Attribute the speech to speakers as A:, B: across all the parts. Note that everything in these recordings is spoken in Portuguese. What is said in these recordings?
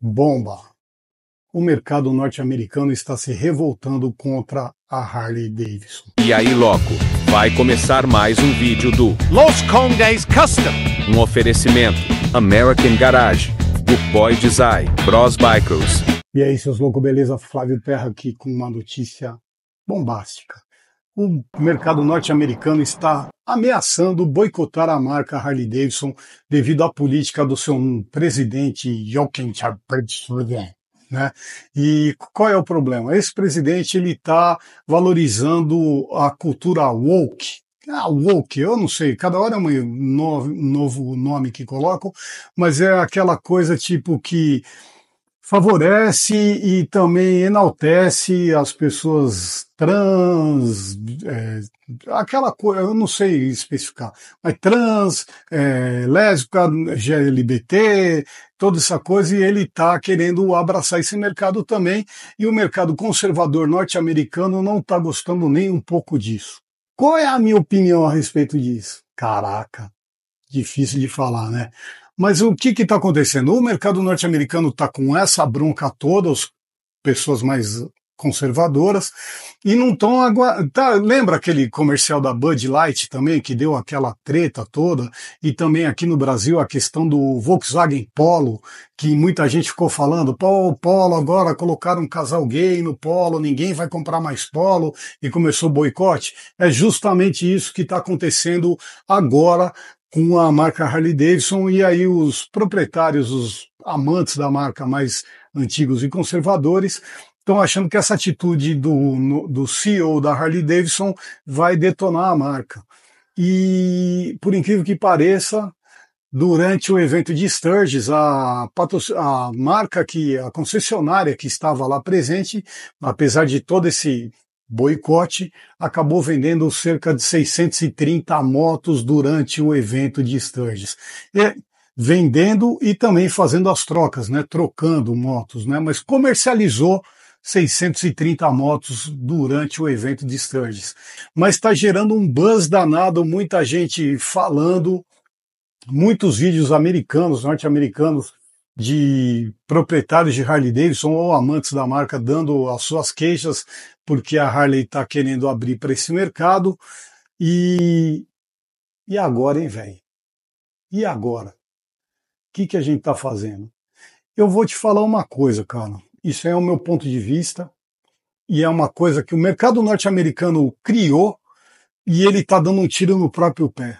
A: Bomba! O mercado norte-americano está se revoltando contra a Harley Davidson. E aí, loco, vai começar mais um vídeo do Los Condes Custom. Um oferecimento American Garage, o Boy Design, Bros Bikers. E aí, seus loucos, beleza? Flávio Terra aqui com uma notícia bombástica o mercado norte-americano está ameaçando boicotar a marca Harley Davidson devido à política do seu presidente Jochen né? E qual é o problema? Esse presidente ele está valorizando a cultura woke. Ah, woke, eu não sei, cada hora é um novo nome que colocam, mas é aquela coisa tipo que favorece e também enaltece as pessoas trans, é, aquela coisa, eu não sei especificar, mas trans, é, lésbica, LGBT, toda essa coisa, e ele está querendo abraçar esse mercado também, e o mercado conservador norte-americano não está gostando nem um pouco disso. Qual é a minha opinião a respeito disso? Caraca, difícil de falar, né? Mas o que está acontecendo? O mercado norte-americano está com essa bronca toda, as pessoas mais conservadoras, e não estão aguardando. Tá, lembra aquele comercial da Bud Light também, que deu aquela treta toda? E também aqui no Brasil a questão do Volkswagen Polo, que muita gente ficou falando: pô, o Polo agora colocaram um casal gay no Polo, ninguém vai comprar mais Polo, e começou o boicote. É justamente isso que está acontecendo agora com a marca Harley Davidson e aí os proprietários, os amantes da marca mais antigos e conservadores estão achando que essa atitude do, do CEO da Harley Davidson vai detonar a marca. E, por incrível que pareça, durante o evento de Sturges, a, a marca que, a concessionária que estava lá presente, apesar de todo esse boicote, acabou vendendo cerca de 630 motos durante o evento de Sturges. E, vendendo e também fazendo as trocas, né, trocando motos, né, mas comercializou 630 motos durante o evento de Sturges. Mas está gerando um buzz danado, muita gente falando, muitos vídeos americanos, norte-americanos, de proprietários de Harley Davidson ou amantes da marca dando as suas queixas porque a Harley está querendo abrir para esse mercado. E, e agora, hein, velho? E agora? O que, que a gente está fazendo? Eu vou te falar uma coisa, cara. Isso é o meu ponto de vista e é uma coisa que o mercado norte-americano criou e ele está dando um tiro no próprio pé.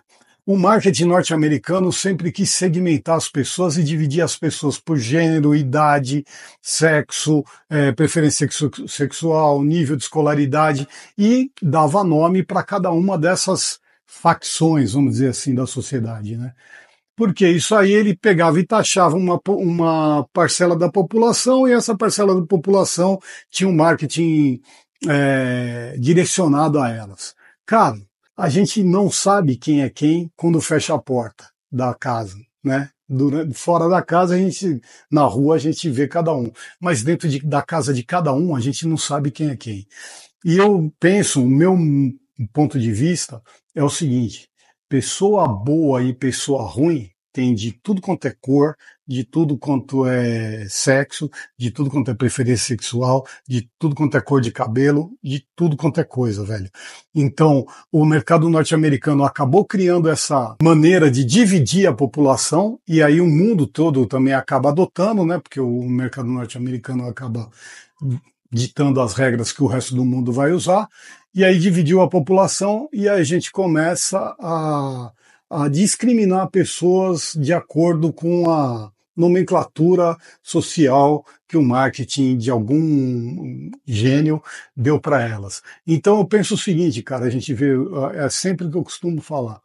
A: O marketing norte-americano sempre quis segmentar as pessoas e dividir as pessoas por gênero, idade, sexo, é, preferência sexual, nível de escolaridade e dava nome para cada uma dessas facções, vamos dizer assim, da sociedade, né? Porque isso aí ele pegava e taxava uma, uma parcela da população e essa parcela da população tinha um marketing é, direcionado a elas. Cara, a gente não sabe quem é quem quando fecha a porta da casa, né? Durante, fora da casa a gente, na rua a gente vê cada um, mas dentro de, da casa de cada um a gente não sabe quem é quem. E eu penso, o meu ponto de vista é o seguinte: pessoa boa e pessoa ruim tem de tudo quanto é cor, de tudo quanto é sexo, de tudo quanto é preferência sexual, de tudo quanto é cor de cabelo, de tudo quanto é coisa, velho. Então, o mercado norte-americano acabou criando essa maneira de dividir a população e aí o mundo todo também acaba adotando, né? Porque o mercado norte-americano acaba ditando as regras que o resto do mundo vai usar, e aí dividiu a população e a gente começa a, a discriminar pessoas de acordo com a, nomenclatura social que o marketing de algum gênio deu para elas. Então eu penso o seguinte, cara, a gente vê, é, é sempre o que eu costumo falar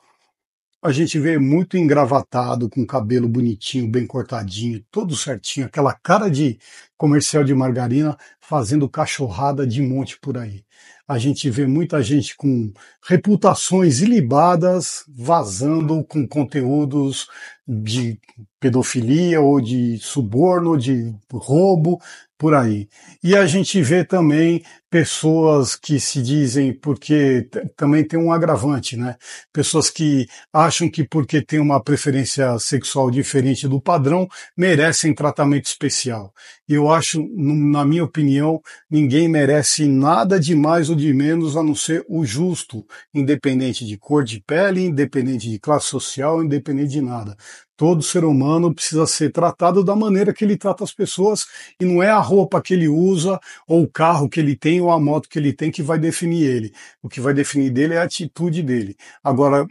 A: a gente vê muito engravatado, com cabelo bonitinho, bem cortadinho, todo certinho, aquela cara de comercial de margarina fazendo cachorrada de monte por aí. A gente vê muita gente com reputações ilibadas vazando com conteúdos de pedofilia ou de suborno, de roubo, por aí. E a gente vê também pessoas que se dizem porque também tem um agravante, né? Pessoas que acham que porque tem uma preferência sexual diferente do padrão merecem tratamento especial. Eu acho, na minha opinião, ninguém merece nada de mais ou de menos a não ser o justo, independente de cor de pele, independente de classe social, independente de nada. Todo ser humano precisa ser tratado da maneira que ele trata as pessoas e não é a roupa que ele usa, ou o carro que ele tem, ou a moto que ele tem que vai definir ele. O que vai definir dele é a atitude dele. Agora,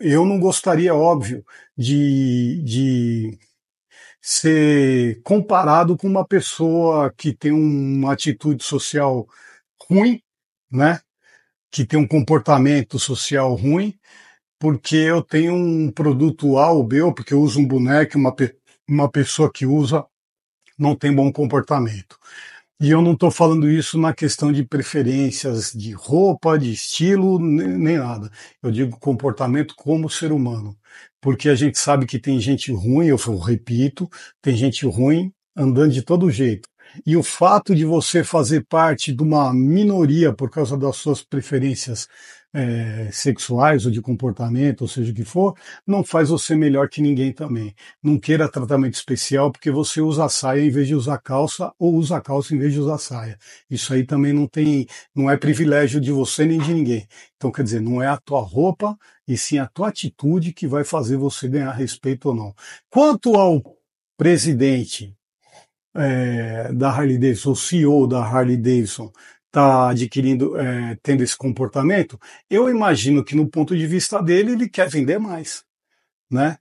A: eu não gostaria, óbvio, de, de ser comparado com uma pessoa que tem uma atitude social ruim, né? Que tem um comportamento social ruim, porque eu tenho um produto A ou B, ou porque eu uso um boneco, uma, pe uma pessoa que usa não tem bom comportamento. E eu não estou falando isso na questão de preferências de roupa, de estilo, nem, nem nada. Eu digo comportamento como ser humano. Porque a gente sabe que tem gente ruim, eu repito, tem gente ruim andando de todo jeito. E o fato de você fazer parte de uma minoria por causa das suas preferências é, sexuais ou de comportamento, ou seja o que for, não faz você melhor que ninguém também. Não queira tratamento especial porque você usa saia em vez de usar calça ou usa calça em vez de usar saia. Isso aí também não tem, não é privilégio de você nem de ninguém. Então, quer dizer, não é a tua roupa e sim a tua atitude que vai fazer você ganhar respeito ou não. Quanto ao presidente é, da Harley Davidson, o CEO da Harley Davidson, está adquirindo, é, tendo esse comportamento, eu imagino que no ponto de vista dele ele quer vender mais, né?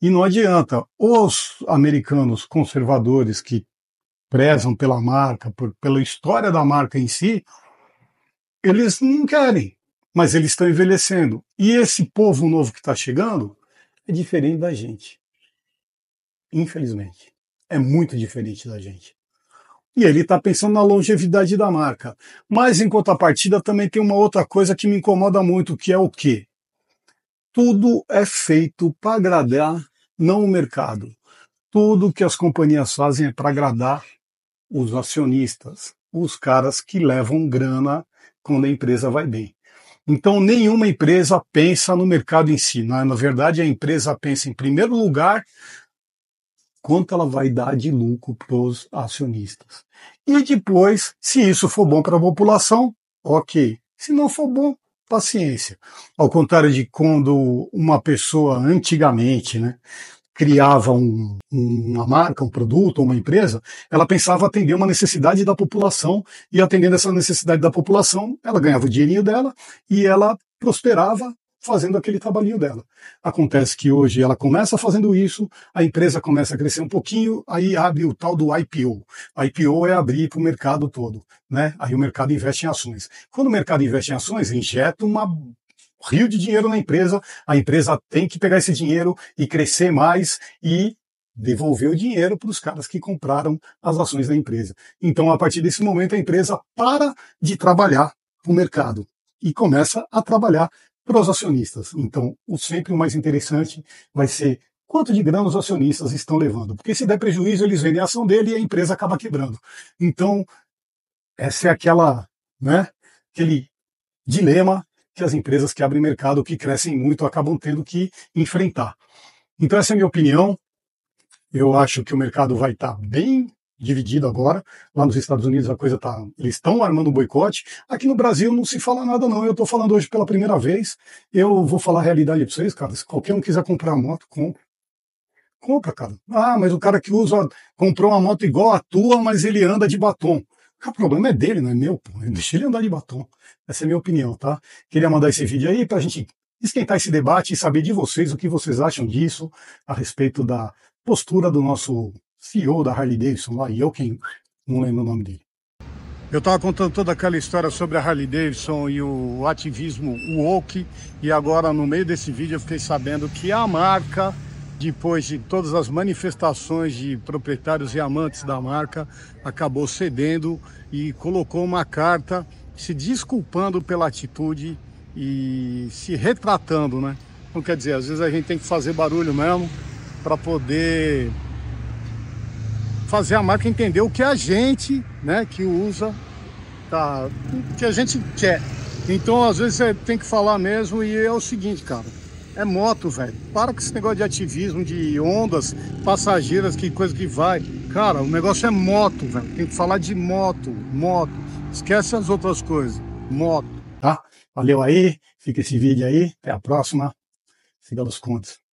A: E não adianta. Os americanos conservadores que prezam pela marca, por, pela história da marca em si, eles não querem, mas eles estão envelhecendo. E esse povo novo que está chegando é diferente da gente. Infelizmente, é muito diferente da gente. E ele está pensando na longevidade da marca. Mas, em contrapartida, também tem uma outra coisa que me incomoda muito, que é o quê? Tudo é feito para agradar, não o mercado. Tudo que as companhias fazem é para agradar os acionistas, os caras que levam grana quando a empresa vai bem. Então, nenhuma empresa pensa no mercado em si. É? Na verdade, a empresa pensa, em primeiro lugar, quanto ela vai dar de lucro para os acionistas. E depois, se isso for bom para a população, ok. Se não for bom, paciência. Ao contrário de quando uma pessoa antigamente, né, criava um, uma marca, um produto, uma empresa, ela pensava atender uma necessidade da população e atendendo essa necessidade da população, ela ganhava o dinheirinho dela e ela prosperava fazendo aquele trabalhinho dela. Acontece que hoje ela começa fazendo isso, a empresa começa a crescer um pouquinho, aí abre o tal do IPO. IPO é abrir para o mercado todo, né? Aí o mercado investe em ações. Quando o mercado investe em ações, injeta uma rio de dinheiro na empresa, a empresa tem que pegar esse dinheiro e crescer mais e devolver o dinheiro para os caras que compraram as ações da empresa. Então, a partir desse momento, a empresa para de trabalhar o mercado e começa a trabalhar para os acionistas. Então, o sempre o mais interessante vai ser quanto de grana os acionistas estão levando. Porque se der prejuízo, eles vendem a ação dele e a empresa acaba quebrando. Então, essa é aquela, né, aquele dilema que as empresas que abrem mercado, que crescem muito, acabam tendo que enfrentar. Então, essa é a minha opinião. Eu acho que o mercado vai estar bem dividido agora. Lá nos Estados Unidos a coisa tá, eles estão armando um boicote. Aqui no Brasil não se fala nada não. Eu estou falando hoje pela primeira vez. Eu vou falar a realidade para vocês, cara. Se qualquer um quiser comprar a moto, compra. Compra, cara. Ah, mas o cara que usa comprou uma moto igual a tua, mas ele anda de batom. O problema é dele, não é meu, pô. Deixa ele andar de batom. Essa é a minha opinião, tá? Queria mandar esse vídeo aí para a gente esquentar esse debate e saber de vocês o que vocês acham disso a respeito da postura do nosso CEO da Harley Davidson lá, e eu quem não lembro o nome dele. Eu estava contando toda aquela história sobre a Harley Davidson e o ativismo woke, e agora no meio desse vídeo eu fiquei sabendo que a marca, depois de todas as manifestações de proprietários e amantes da marca, acabou cedendo e colocou uma carta se desculpando pela atitude e se retratando, né? Então quer dizer, às vezes a gente tem que fazer barulho mesmo para poder fazer a marca entender o que a gente, né, que usa, tá, o que a gente quer. Então, às vezes, você tem que falar mesmo e é o seguinte, cara, é moto, velho. Para com esse negócio de ativismo, de ondas passageiras, que coisa que vai. Cara, o negócio é moto, velho. Tem que falar de moto, moto. Esquece as outras coisas. Moto. Tá? Valeu aí. Fica esse vídeo aí. Até a próxima. Siga os contos.